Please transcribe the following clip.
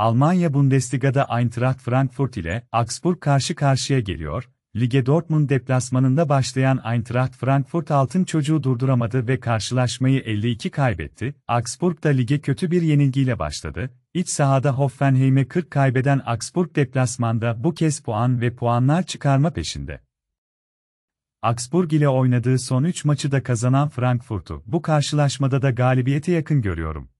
Almanya Bundesliga'da Eintracht Frankfurt ile Augsburg karşı karşıya geliyor. Lige Dortmund deplasmanında başlayan Eintracht Frankfurt altın çocuğu durduramadı ve karşılaşmayı 52 kaybetti. Augsburg da lige kötü bir yenilgiyle başladı. İç sahada Hoffenheim'e 40 kaybeden Augsburg deplasmanda bu kez puan ve puanlar çıkarma peşinde. Augsburg ile oynadığı son 3 maçı da kazanan Frankfurt'u bu karşılaşmada da galibiyete yakın görüyorum.